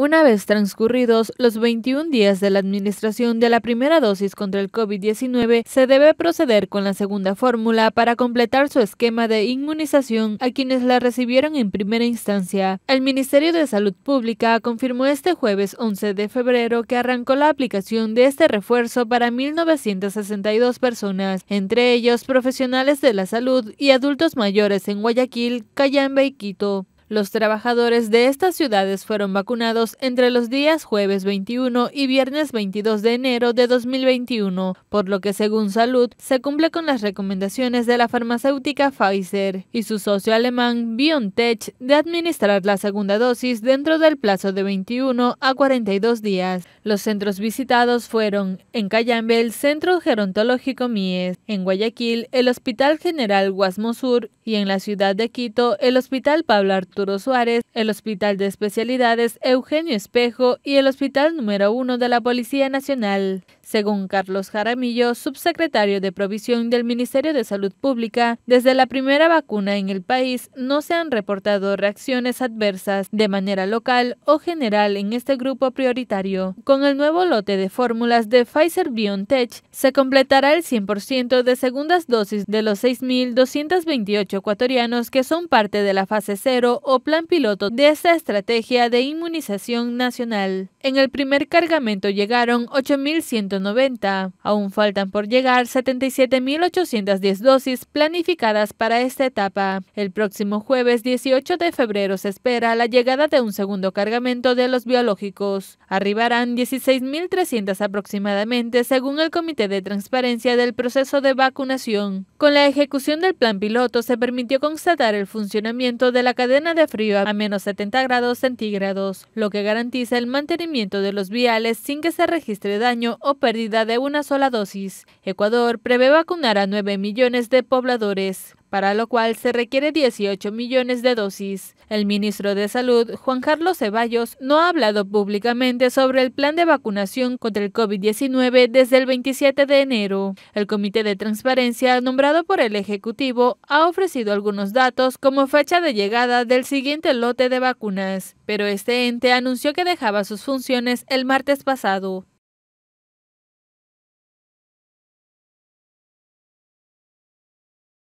Una vez transcurridos los 21 días de la administración de la primera dosis contra el COVID-19, se debe proceder con la segunda fórmula para completar su esquema de inmunización a quienes la recibieron en primera instancia. El Ministerio de Salud Pública confirmó este jueves 11 de febrero que arrancó la aplicación de este refuerzo para 1.962 personas, entre ellos profesionales de la salud y adultos mayores en Guayaquil, Cayambe y Quito. Los trabajadores de estas ciudades fueron vacunados entre los días jueves 21 y viernes 22 de enero de 2021, por lo que según Salud se cumple con las recomendaciones de la farmacéutica Pfizer y su socio alemán BioNTech de administrar la segunda dosis dentro del plazo de 21 a 42 días. Los centros visitados fueron en Cayambe el Centro Gerontológico Mies, en Guayaquil el Hospital General Guasmo y en la ciudad de Quito el Hospital Pablo Arturo. Suárez, el Hospital de Especialidades Eugenio Espejo y el Hospital número 1 de la Policía Nacional. Según Carlos Jaramillo, subsecretario de Provisión del Ministerio de Salud Pública, desde la primera vacuna en el país no se han reportado reacciones adversas de manera local o general en este grupo prioritario. Con el nuevo lote de fórmulas de Pfizer BioNTech, se completará el 100% de segundas dosis de los 6.228 ecuatorianos que son parte de la fase cero o plan piloto de esta estrategia de inmunización nacional. En el primer cargamento llegaron 8.100 90. Aún faltan por llegar 77.810 dosis planificadas para esta etapa. El próximo jueves 18 de febrero se espera la llegada de un segundo cargamento de los biológicos. Arribarán 16.300 aproximadamente según el Comité de Transparencia del Proceso de Vacunación. Con la ejecución del plan piloto se permitió constatar el funcionamiento de la cadena de frío a menos 70 grados centígrados, lo que garantiza el mantenimiento de los viales sin que se registre daño o pérdida de una sola dosis, Ecuador prevé vacunar a 9 millones de pobladores, para lo cual se requiere 18 millones de dosis. El ministro de Salud, Juan Carlos Ceballos, no ha hablado públicamente sobre el plan de vacunación contra el COVID-19 desde el 27 de enero. El Comité de Transparencia, nombrado por el Ejecutivo, ha ofrecido algunos datos como fecha de llegada del siguiente lote de vacunas, pero este ente anunció que dejaba sus funciones el martes pasado.